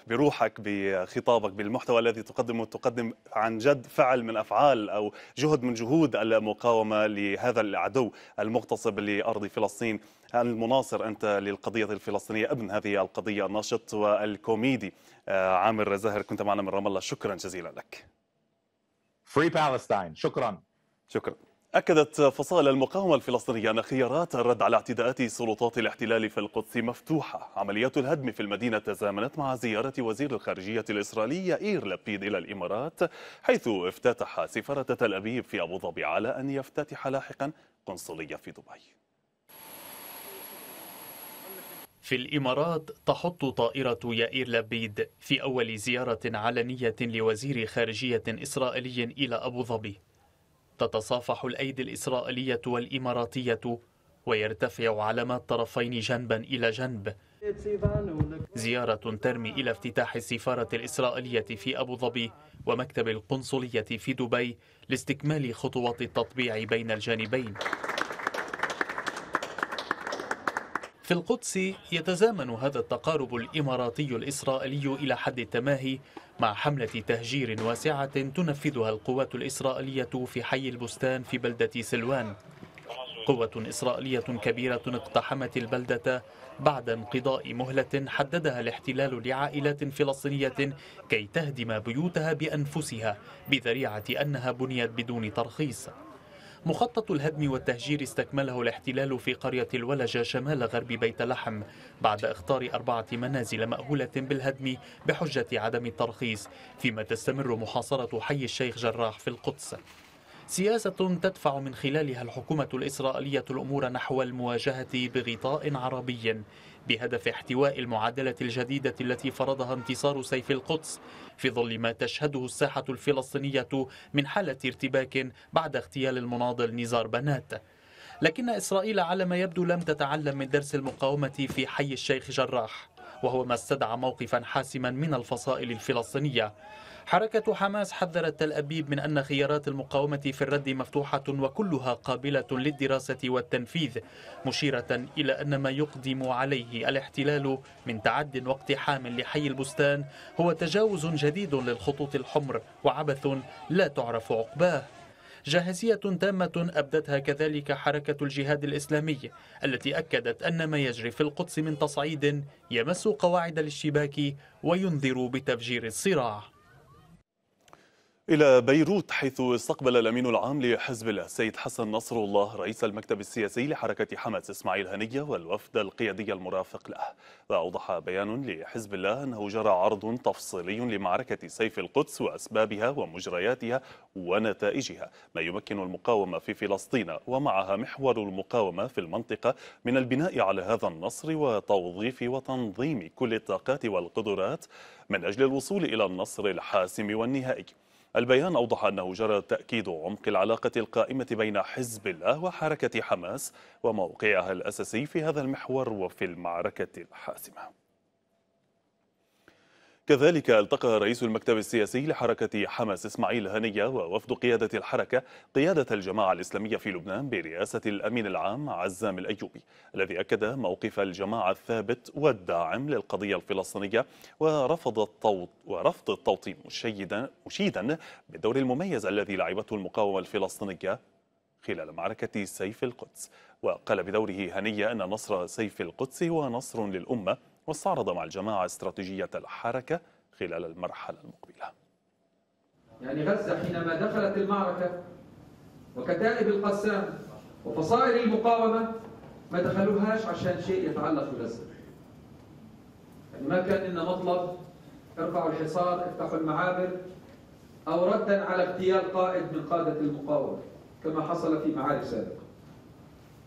بروحك بخطابك بالمحتوى الذي تقدمه تقدم عن جد فعل من افعال او جهد من جهود المقاومه لهذا العدو المغتصب لارض فلسطين المناصر أنت للقضية الفلسطينية ابن هذه القضية الناشط والكوميدي آه، عامر زاهر كنت معنا من رام الله شكرا جزيلا لك فري بالستاين شكرا شكرا أكدت فصائل المقاومة الفلسطينية أن خيارات الرد على اعتداءات سلطات الاحتلال في القدس مفتوحة عمليات الهدم في المدينة تزامنت مع زيارة وزير الخارجية الإسرائيلية إير لابيد إلى الإمارات حيث افتتح سفارة تل أبيب في أبو ظبي على أن يفتتح لاحقا قنصلية في دبي في الإمارات تحط
طائرة يائير لبيد في أول زيارة علنية لوزير خارجية إسرائيلي إلى أبو ظبي تتصافح الأيدي الإسرائيلية والإماراتية ويرتفع علم الطرفين جنبا إلى جنب زيارة ترمي إلى افتتاح السفارة الإسرائيلية في أبو ظبي ومكتب القنصلية في دبي لاستكمال خطوات التطبيع بين الجانبين في القدس يتزامن هذا التقارب الإماراتي الإسرائيلي إلى حد التماهي مع حملة تهجير واسعة تنفذها القوات الإسرائيلية في حي البستان في بلدة سلوان قوة إسرائيلية كبيرة اقتحمت البلدة بعد انقضاء مهلة حددها الاحتلال لعائلات فلسطينية كي تهدم بيوتها بأنفسها بذريعة أنها بنيت بدون ترخيص مخطط الهدم والتهجير استكمله الاحتلال في قرية الولجة شمال غرب بيت لحم بعد اخطار أربعة منازل مأهولة بالهدم بحجة عدم الترخيص فيما تستمر محاصرة حي الشيخ جراح في القدس سياسة تدفع من خلالها الحكومة الإسرائيلية الأمور نحو المواجهة بغطاء عربي بهدف احتواء المعادلة الجديدة التي فرضها انتصار سيف القدس في ظل ما تشهده الساحة الفلسطينية من حالة ارتباك بعد اغتيال المناضل نزار بنات لكن إسرائيل على ما يبدو لم تتعلم من درس المقاومة في حي الشيخ جراح وهو ما استدعى موقفا حاسما من الفصائل الفلسطينية حركة حماس حذرت تل أبيب من أن خيارات المقاومة في الرد مفتوحة وكلها قابلة للدراسة والتنفيذ مشيرة إلى أن ما يقدم عليه الاحتلال من تعد واقتحام لحي البستان هو تجاوز جديد للخطوط الحمر وعبث لا تعرف عقباه جاهزية تامة أبدتها كذلك حركة الجهاد الإسلامي التي أكدت أن ما يجري في القدس من تصعيد يمس قواعد الاشتباك وينذر بتفجير الصراع
إلى بيروت حيث استقبل الأمين العام لحزب الله سيد حسن نصر الله رئيس المكتب السياسي لحركة حماس إسماعيل هنية والوفد القيادي المرافق له وأوضح بيان لحزب الله أنه جرى عرض تفصيلي لمعركة سيف القدس وأسبابها ومجرياتها ونتائجها ما يمكن المقاومة في فلسطين ومعها محور المقاومة في المنطقة من البناء على هذا النصر وتوظيف وتنظيم كل الطاقات والقدرات من أجل الوصول إلى النصر الحاسم والنهائي البيان أوضح أنه جرى تأكيد عمق العلاقة القائمة بين حزب الله وحركة حماس وموقعها الأساسي في هذا المحور وفي المعركة الحاسمة كذلك التقى رئيس المكتب السياسي لحركة حماس إسماعيل هنية ووفد قيادة الحركة قيادة الجماعة الإسلامية في لبنان برئاسة الأمين العام عزام الأيوبي الذي أكد موقف الجماعة الثابت والداعم للقضية الفلسطينية ورفض التوط ورفض التوطين مشيدا مشيدا بالدور المميز الذي لعبته المقاومة الفلسطينية خلال معركة سيف القدس وقال بدوره هنية أن نصر سيف القدس هو نصر للأمة واستعرض مع الجماعة استراتيجية الحركة خلال المرحلة المقبلة
يعني غزة حينما دخلت المعركة وكتائب القسام وفصائل المقاومة ما دخلوهاش عشان شيء يتعلق بغزة يعني ما كان لنا مطلب ارفعوا الحصار افتحوا المعابر أو ردا على اغتيال قائد من قادة المقاومة كما حصل في معارك سابقة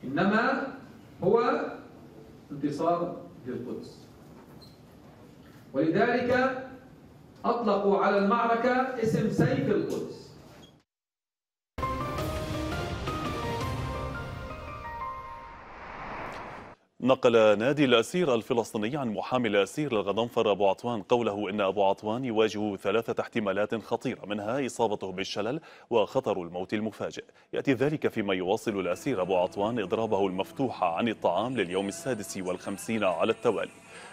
إنما هو انتصار للقدس ولذلك أطلقوا على المعركة اسم سيف القدس
نقل نادي الأسير الفلسطيني عن محامي الأسير الغضنفر أبو عطوان قوله إن أبو عطوان يواجه ثلاثة احتمالات خطيرة منها إصابته بالشلل وخطر الموت المفاجئ يأتي ذلك فيما يواصل الأسير أبو عطوان إضرابه المفتوحة عن الطعام لليوم السادس والخمسين على التوالي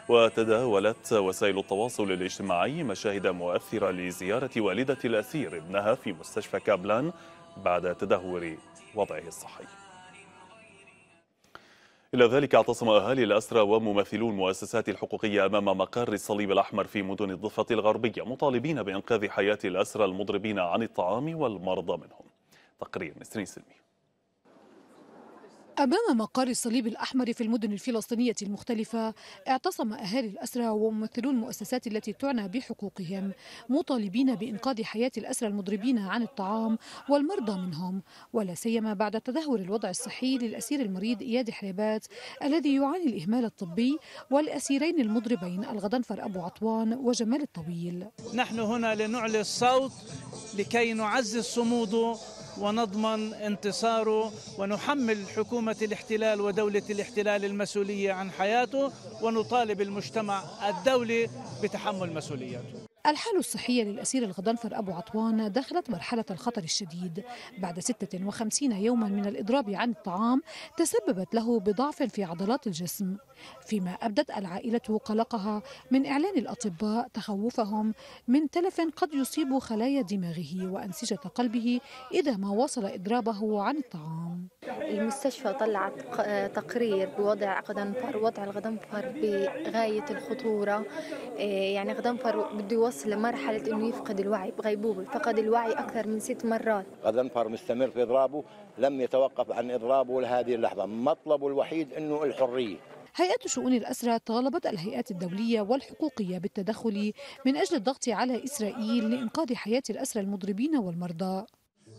وتداولت وسائل التواصل الاجتماعي مشاهد مؤثرة لزيارة والدة الأسير ابنها في مستشفى كابلان بعد تدهور وضعه الصحي إلى ذلك اعتصم أهالي الأسرى وممثلون المؤسسات الحقوقية أمام مقر الصليب الأحمر في مدن الضفة الغربية مطالبين بإنقاذ حياة الأسرى المضربين عن الطعام والمرضى منهم تقرير نسرين سلمي
أمام مقر الصليب الأحمر في المدن الفلسطينية المختلفة اعتصم أهالي الأسرى وممثلو المؤسسات التي تعنى بحقوقهم مطالبين بإنقاذ حياة الأسرى المضربين عن الطعام والمرضى منهم ولا سيما بعد تدهور الوضع الصحي للأسير المريض إياد حريبات الذي يعاني الإهمال الطبي والأسيرين المضربين الغضنفر أبو عطوان وجمال الطويل
نحن هنا لنعلي الصوت لكي نعزز صموده ونضمن انتصاره ونحمل حكومة الاحتلال ودولة الاحتلال المسؤولية عن حياته ونطالب المجتمع الدولي بتحمل مسؤولياته
الحالة الصحية للأسير الغضنفر أبو عطوان دخلت مرحلة الخطر الشديد بعد 56 يوما من الإضراب عن الطعام تسببت له بضعف في عضلات الجسم فيما أبدت العائلة قلقها من إعلان الأطباء تخوفهم من تلف قد يصيب خلايا دماغه وأنسجة قلبه إذا ما وصل إضرابه عن الطعام المستشفى طلعت تقرير بوضع غضنفر وضع الغضنفر بغاية الخطورة
إيه، يعني غضنفر بده يوصل لمرحلة أنه يفقد الوعي بغيبوبة فقد الوعي
أكثر من ست مرات
غضنفر مستمر في إضرابه لم يتوقف عن إضرابه لهذه اللحظة مطلبه الوحيد أنه الحرية
هيئة شؤون الأسرى طالبت الهيئات الدولية والحقوقية بالتدخل من أجل الضغط على إسرائيل لإنقاذ حياة الأسرى المضربين والمرضى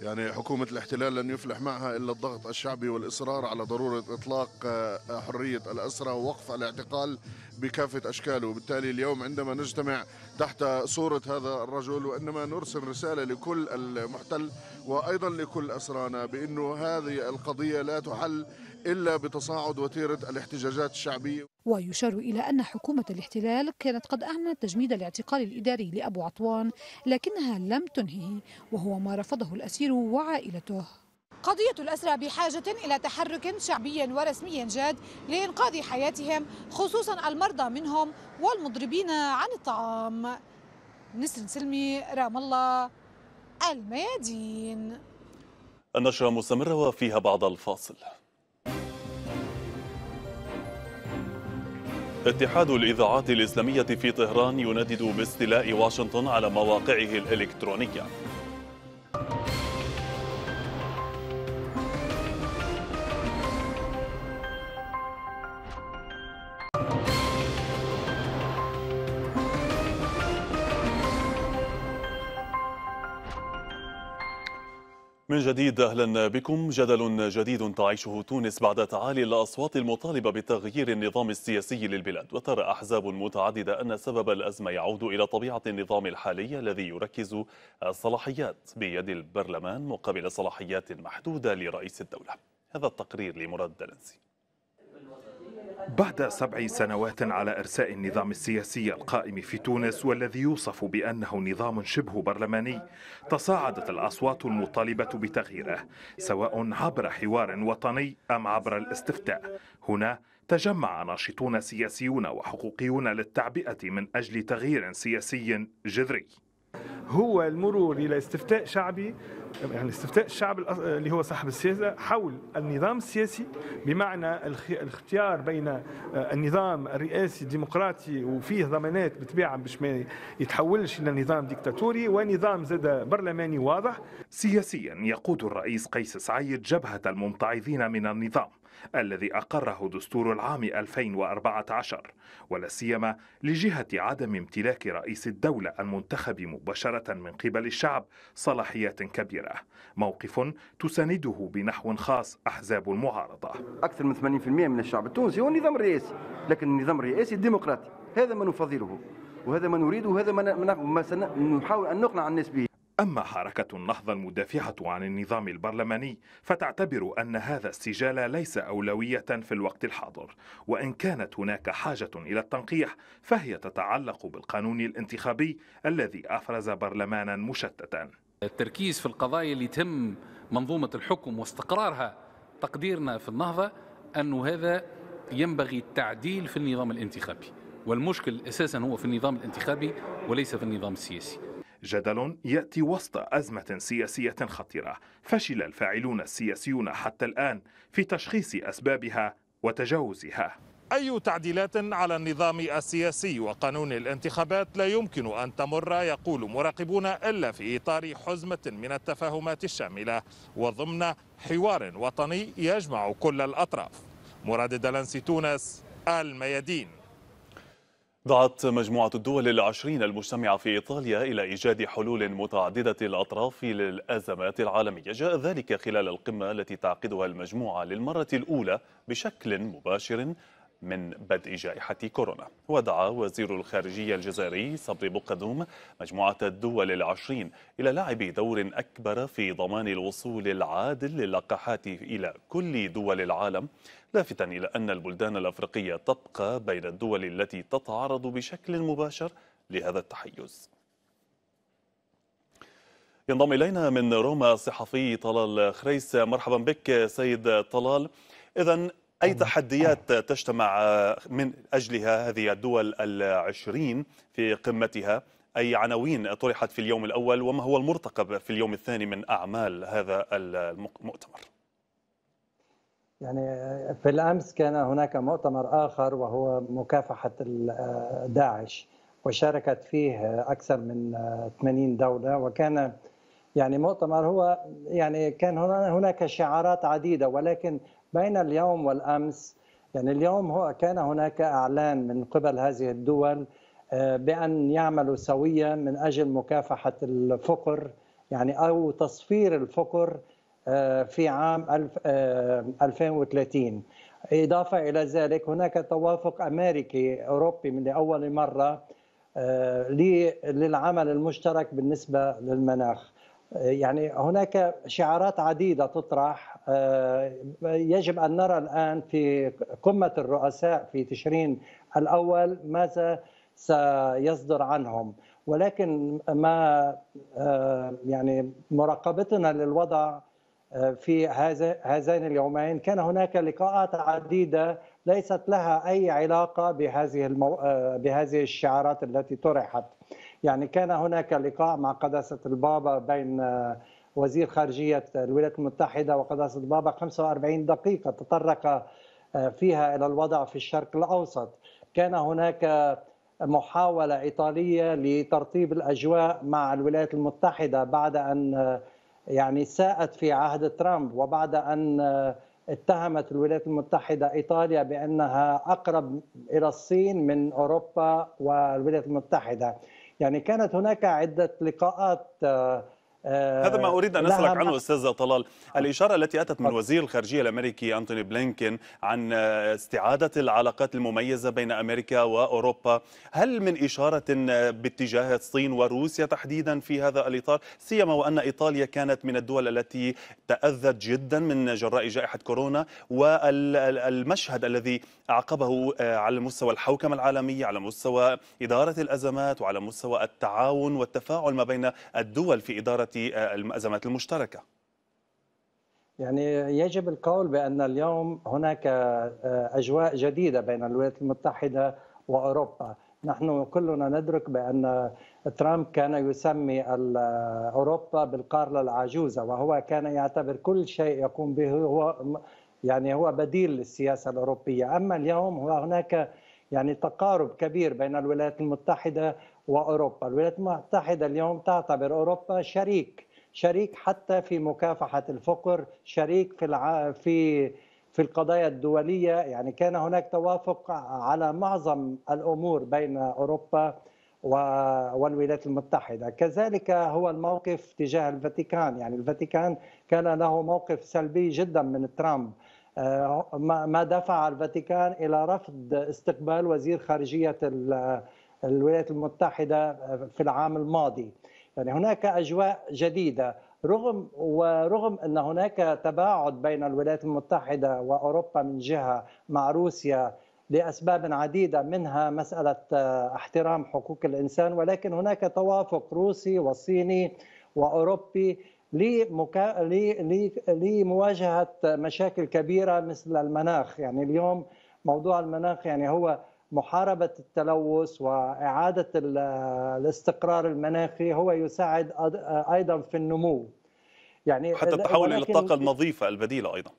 يعني حكومة الاحتلال لن يفلح معها إلا الضغط الشعبي والإصرار على ضرورة إطلاق آه، حرية الأسرى ووقف الاعتقال بكافة أشكاله وبالتالي اليوم عندما نجتمع تحت صورة هذا الرجل وإنما نرسل رسالة لكل المحتل وأيضا لكل أسرانا بأنه هذه القضية لا تحل إلا بتصاعد وتيرة الاحتجاجات الشعبية
ويشار إلى أن حكومة الاحتلال كانت قد أعلنت تجميد الاعتقال الإداري لأبو عطوان لكنها لم تنهه وهو ما رفضه الأسير وعائلته قضية الأسرى بحاجة إلى تحرك شعبي ورسمي جاد لإنقاذ حياتهم خصوصا المرضى منهم والمضربين عن الطعام نسر سلمي رام الله الميادين
النشرة مستمرة وفيها بعض الفاصل اتحاد الإذاعات الإسلامية في طهران يندد باستيلاء واشنطن على مواقعه الإلكترونية من جديد أهلا بكم جدل جديد تعيشه تونس بعد تعالي الأصوات المطالبة بتغيير النظام السياسي للبلاد وترى أحزاب متعددة أن سبب الأزمة يعود إلى طبيعة النظام الحالي الذي يركز الصلاحيات بيد البرلمان مقابل صلاحيات محدودة لرئيس الدولة هذا التقرير لمراد دلنسي
بعد سبع سنوات على إرساء النظام السياسي القائم في تونس والذي يوصف بأنه نظام شبه برلماني تصاعدت الأصوات المطالبة بتغييره سواء عبر حوار وطني أم عبر الاستفتاء هنا تجمع ناشطون سياسيون وحقوقيون للتعبئة من أجل تغيير سياسي جذري هو المرور الى استفتاء شعبي يعني استفتاء الشعب اللي هو صاحب السياسه حول النظام السياسي بمعنى الاختيار بين آه، النظام الرئاسي الديمقراطي وفيه ضمانات بطبيعه باش ما يتحولش الى نظام ديكتاتوري ونظام زاد برلماني واضح. سياسيا يقود الرئيس قيس سعيد جبهه الممتعضين من النظام الذي أقره دستور العام 2014 ولا سيما لجهة عدم امتلاك رئيس الدولة المنتخب مباشرة من قبل الشعب صلاحيات كبيرة موقف تسانده بنحو خاص أحزاب المعارضة أكثر من 80% من الشعب التونسي هو النظام الرئاسي لكن النظام الرئاسي الديمقراطي هذا ما نفضله وهذا ما نريده وهذا ما نحاول أن نقنع الناس به أما حركة النهضة المدافعة عن النظام البرلماني فتعتبر أن هذا السجال ليس أولوية في الوقت الحاضر وإن كانت هناك حاجة إلى التنقيح فهي تتعلق بالقانون الانتخابي الذي أفرز برلمانا مشتتا التركيز في القضايا اللي تهم منظومة الحكم واستقرارها تقديرنا في النهضة
أن هذا ينبغي التعديل في النظام الانتخابي والمشكل أساسا هو
في النظام الانتخابي وليس في النظام السياسي جدل ياتي وسط ازمه سياسيه خطيره فشل الفاعلون السياسيون حتى الان في تشخيص اسبابها وتجاوزها أي تعديلات على النظام السياسي وقانون الانتخابات لا يمكن أن تمر يقول مراقبون إلا في إطار حزمة من التفاهمات الشاملة وضمن حوار وطني يجمع كل الأطراف مراد دلنسي تونس الميادين
دعت مجموعة الدول العشرين المجتمعة في إيطاليا إلى إيجاد حلول متعددة الأطراف للأزمات العالمية جاء ذلك خلال القمة التي تعقدها المجموعة للمرة الأولى بشكل مباشر من بدء جائحة كورونا ودعا وزير الخارجية الجزائري صبري بقدوم مجموعة الدول العشرين إلى لعب دور أكبر في ضمان الوصول العادل للقاحات إلى كل دول العالم لافتا إلى أن البلدان الأفريقية تبقى بين الدول التي تتعرض بشكل مباشر لهذا التحيز ينضم إلينا من روما الصحفي طلال خريس مرحبا بك سيد طلال إذا أي تحديات تجتمع من أجلها هذه الدول العشرين في قمتها أي عناوين طرحت في اليوم الأول وما هو المرتقب في اليوم الثاني من أعمال هذا المؤتمر
يعني في الأمس كان هناك مؤتمر آخر وهو مكافحة داعش وشاركت فيه أكثر من 80 دولة وكان يعني مؤتمر هو يعني كان هناك شعارات عديدة ولكن بين اليوم والامس يعني اليوم هو كان هناك اعلان من قبل هذه الدول آه، بان يعملوا سويا من اجل مكافحه الفقر يعني او تصفير الفقر آه، في عام 2030 آه، إضافة إلى ذلك هناك توافق أمريكي أوروبي من لأول مرة للعمل المشترك بالنسبة للمناخ يعني هناك شعارات عديدة تطرح آه، يجب ان نرى الان في قمه الرؤساء في تشرين الاول ماذا سيصدر عنهم ولكن ما آه، يعني مراقبتنا للوضع آه، في هذين اليومين كان هناك لقاءات عديده ليست لها اي علاقه بهذه المو... بهذه الشعارات التي طرحت يعني كان هناك لقاء مع قداسه البابا بين وزير خارجية الولايات المتحدة وقداسة بابا 45 دقيقة تطرق آه، فيها إلى الوضع في الشرق الأوسط كان هناك محاولة إيطالية لترطيب الأجواء مع الولايات المتحدة بعد أن آه، يعني ساءت في عهد ترامب وبعد أن آه، اتهمت الولايات المتحدة إيطاليا بأنها أقرب إلى الصين من أوروبا والولايات المتحدة يعني كانت هناك عدة لقاءات هذا ما اريد ان اسالك عنه
استاذ طلال آه. الاشاره التي اتت من وزير الخارجيه الامريكي انتوني بلينكن عن استعاده العلاقات المميزه بين امريكا واوروبا هل من اشاره باتجاه الصين وروسيا تحديدا في هذا الاطار سيما وان ايطاليا كانت من الدول التي تاذت جدا من جراء جائحه كورونا والمشهد الذي اعقبه آه، على مستوى الحوكمه العالميه على مستوى اداره الازمات وعلى مستوى التعاون والتفاعل ما بين الدول في اداره آه، الأزمات المشتركة
يعني يجب القول بأن اليوم هناك آه، أجواء جديدة بين الولايات المتحدة وأوروبا نحن كلنا ندرك بأن ترامب كان يسمي آه، أوروبا بالقارة العجوزة وهو كان يعتبر كل شيء يقوم به هو يعني هو بديل للسياسة الأوروبية أما اليوم هو هناك يعني تقارب كبير بين الولايات المتحدة واوروبا، الولايات المتحده اليوم تعتبر اوروبا شريك، شريك حتى في مكافحه الفقر، شريك في الع... في في القضايا الدوليه، يعني كان هناك توافق على معظم الامور بين اوروبا والولايات المتحدة كذلك هو الموقف تجاه الفاتيكان يعني الفاتيكان كان له موقف سلبي جدا من ترامب آه، ما دفع الفاتيكان إلى رفض استقبال وزير خارجية الولايات المتحدة آه، في العام الماضي يعني هناك أجواء جديدة رغم ورغم ان هناك تباعد بين الولايات المتحده واوروبا من جهه مع روسيا لاسباب عديده منها مساله آه، احترام حقوق الانسان ولكن هناك توافق روسي وصيني واوروبي لمكا... ل... ل... لمواجهه مشاكل كبيره مثل المناخ يعني اليوم موضوع المناخ يعني هو محاربه التلوث واعاده الاستقرار المناخي هو يساعد ايضا في النمو يعني حتى التحول الى الطاقه
النظيفه البديله ايضا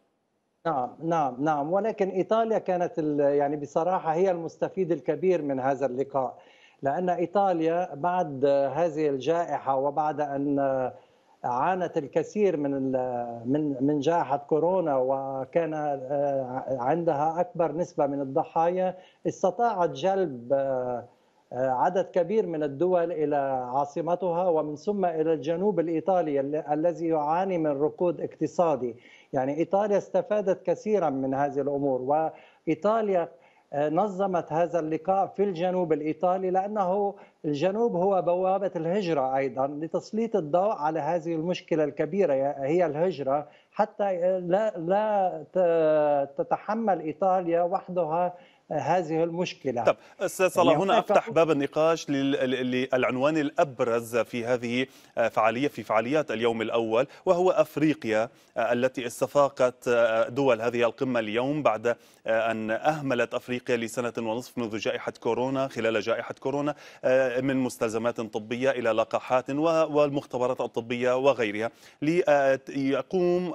نعم نعم نعم ولكن ايطاليا كانت يعني بصراحه هي المستفيد الكبير من هذا اللقاء لان ايطاليا بعد هذه الجائحه وبعد ان عانت الكثير من من من جائحه كورونا وكان آه، عندها اكبر نسبه من الضحايا استطاعت جلب آه، عدد كبير من الدول الى عاصمتها ومن ثم الى الجنوب الايطالي الذي يعاني من ركود اقتصادي، يعني ايطاليا استفادت كثيرا من هذه الامور وايطاليا آه، نظمت هذا اللقاء في الجنوب الإيطالي لأنه الجنوب هو بوابة الهجرة أيضا لتسليط الضوء على هذه المشكلة الكبيرة هي الهجرة حتى لا لا تتحمل إيطاليا وحدها هذه المشكله طب استاذ صلاح هنا يعني افتح
باب النقاش للعنوان الابرز في هذه آه، فعاليه في فعاليات اليوم الاول وهو افريقيا آه، التي استفاقت آه، دول هذه القمه اليوم بعد ان اهملت افريقيا لسنه ونصف منذ جائحه كورونا خلال جائحه كورونا من مستلزمات طبيه الى لقاحات والمختبرات الطبيه وغيرها ليقوم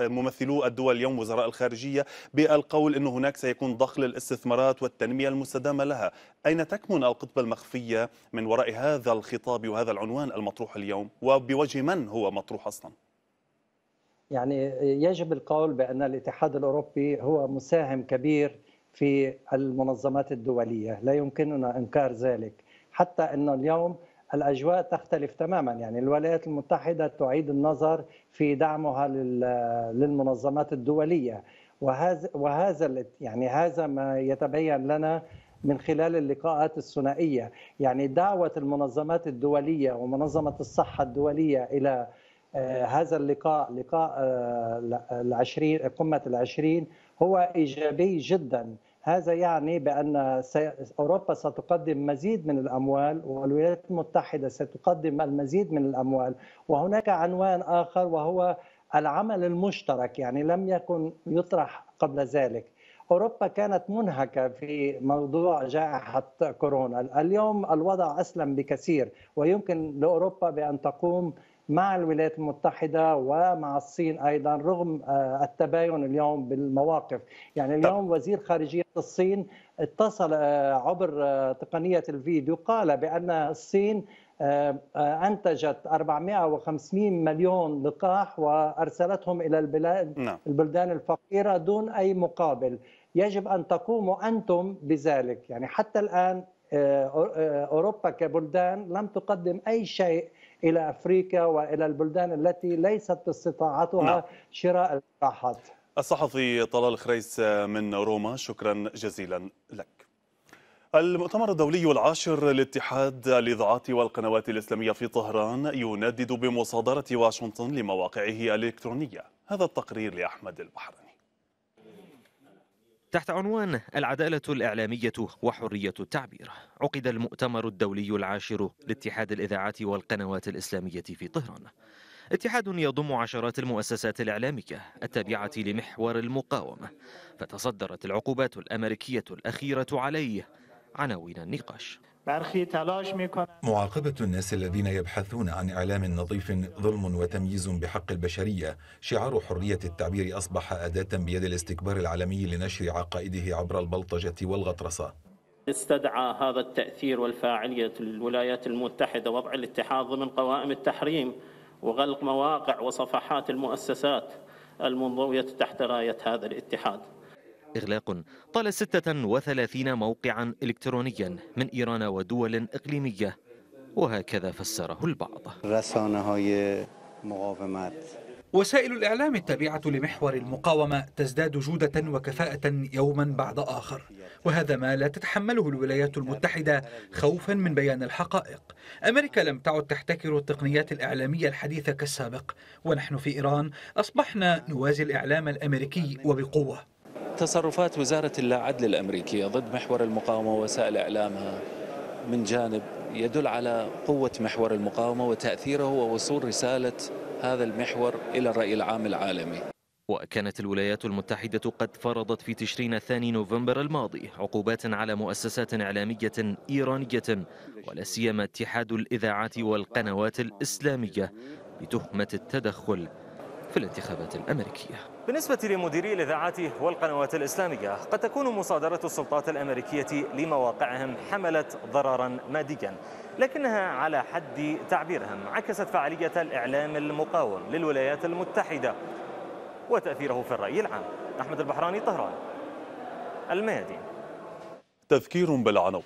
ممثلو الدول اليوم وزراء الخارجيه بالقول انه هناك سيكون ضخ للاستثمار الاستثمارات والتنمية المستدامة لها أين تكمن القطبة المخفية من وراء هذا الخطاب وهذا العنوان المطروح اليوم وبوجه من هو مطروح أصلاً؟
يعني يجب القول بأن الاتحاد الأوروبي هو مساهم كبير في المنظمات الدولية لا يمكننا إنكار ذلك حتى أن اليوم الأجواء تختلف تماما يعني الولايات المتحدة تعيد النظر في دعمها للمنظمات الدولية وهذا وهذا يعني هذا ما يتبين لنا من خلال اللقاءات الثنائيه، يعني دعوه المنظمات الدوليه ومنظمه الصحه الدوليه الى آه، هذا اللقاء لقاء آه، العشرين قمه العشرين هو ايجابي جدا، هذا يعني بان اوروبا ستقدم مزيد من الاموال والولايات المتحده ستقدم المزيد من الاموال، وهناك عنوان اخر وهو العمل المشترك يعني لم يكن يطرح قبل ذلك أوروبا كانت منهكة في موضوع جائحة كورونا اليوم الوضع أسلم بكثير ويمكن لأوروبا بأن تقوم مع الولايات المتحدة ومع الصين أيضا رغم آه، التباين اليوم بالمواقف يعني اليوم وزير خارجية الصين اتصل آه، عبر آه، تقنية الفيديو قال بأن الصين آه، آه، انتجت 450 مليون لقاح وارسلتهم الى البلاد نعم. البلدان الفقيره دون اي مقابل يجب ان تقوموا انتم بذلك يعني حتى الان آه، اوروبا كبلدان لم تقدم اي شيء الى افريقيا والى البلدان التي ليست باستطاعتها نعم. شراء اللقاحات
الصحفي طلال خريس من روما شكرا جزيلا لك المؤتمر الدولي العاشر لاتحاد الإذاعات والقنوات الإسلامية في طهران يندد بمصادرة واشنطن لمواقعه الإلكترونية هذا التقرير لأحمد البحراني
تحت عنوان العدالة الإعلامية وحرية التعبير عقد المؤتمر الدولي العاشر لاتحاد الإذاعات والقنوات الإسلامية في طهران اتحاد يضم عشرات المؤسسات الإعلامية التابعة لمحور المقاومة فتصدرت العقوبات الأمريكية الأخيرة عليه عناوين النقاش
معاقبة الناس الذين يبحثون عن إعلام نظيف ظلم وتمييز بحق البشرية شعار حرية التعبير أصبح أداة بيد الاستكبار العالمي لنشر عقائده عبر البلطجة والغطرسة
استدعى هذا التأثير والفاعلية الولايات المتحدة وضع الاتحاد ضمن قوائم التحريم وغلق مواقع وصفحات المؤسسات المنضوية تحت راية هذا الاتحاد
إغلاق طال 36 موقعا إلكترونيا من إيران ودول
إقليمية
وهكذا فسره البعض وسائل الإعلام التابعة لمحور المقاومة تزداد جودة وكفاءة
يوما بعد آخر وهذا ما لا تتحمله الولايات المتحدة خوفا من بيان الحقائق أمريكا لم تعد تحتكر التقنيات الإعلامية الحديثة كالسابق
ونحن في إيران أصبحنا نوازي الإعلام الأمريكي وبقوة
تصرفات وزارة اللاعدل الأمريكية ضد محور المقاومة ووسائل إعلامها من جانب يدل على قوة محور المقاومة وتأثيره ووصول رسالة هذا المحور إلى الرأي العام العالمي
وكانت الولايات المتحدة قد فرضت في تشرين الثاني نوفمبر الماضي عقوبات على مؤسسات إعلامية إيرانية ولا سيما اتحاد الإذاعات والقنوات الإسلامية بتهمة التدخل في الانتخابات الأمريكية بالنسبة لمديري الإذاعات والقنوات الإسلامية قد تكون مصادرة السلطات الأمريكية لمواقعهم حملت ضررا ماديا لكنها على حد تعبيرهم عكست فعالية الإعلام المقاوم للولايات المتحدة وتأثيره في الرأي العام أحمد البحراني طهران
الميادين تذكير بالعناوين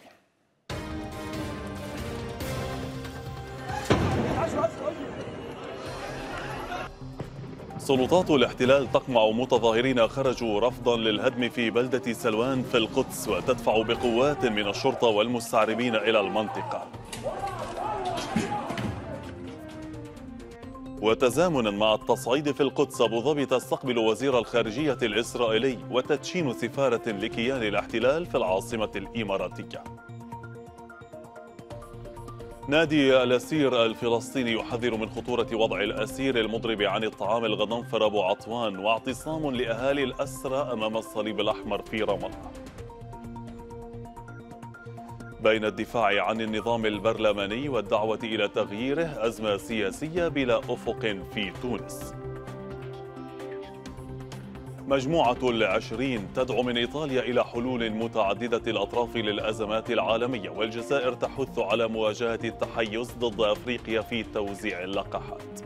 سلطات الاحتلال تقمع متظاهرين خرجوا رفضا للهدم في بلدة سلوان في القدس وتدفع بقوات من الشرطة والمستعربين إلى المنطقة وتزامنا مع التصعيد في القدس أبو ظبي تستقبل وزير الخارجية الإسرائيلي وتدشين سفارة لكيان الاحتلال في العاصمة الإماراتية نادي الأسير الفلسطيني يحذر من خطورة وضع الأسير المضرب عن الطعام الغضنفر أبو عطوان واعتصام لأهالي الأسرى أمام الصليب الأحمر في رام الله. بين الدفاع عن النظام البرلماني والدعوة إلى تغييره أزمة سياسية بلا أفق في تونس مجموعة العشرين تدعو من إيطاليا إلى حلول متعددة الأطراف للأزمات العالمية والجزائر تحث على مواجهة التحيز ضد أفريقيا في توزيع اللقاحات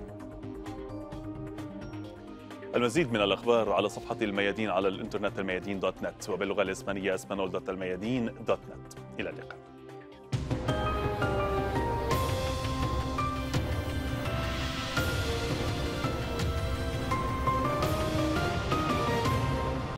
المزيد من الأخبار على صفحة الميادين على الإنترنت الميادين دوت نت وباللغة الإسبانية اسبانول دوت الميادين دوت نت إلى اللقاء